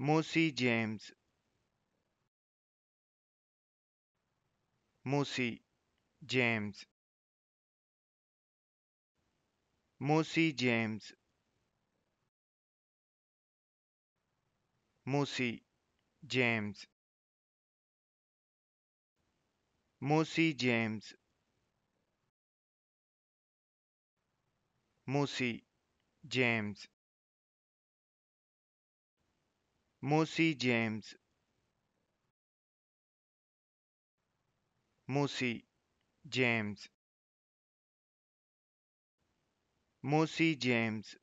Moosey, James. Moosey, James. Moosey, James. Moosey, James. Moosey, James. Moosey, James. Moosey, James. Moosey, James. Moosey, James.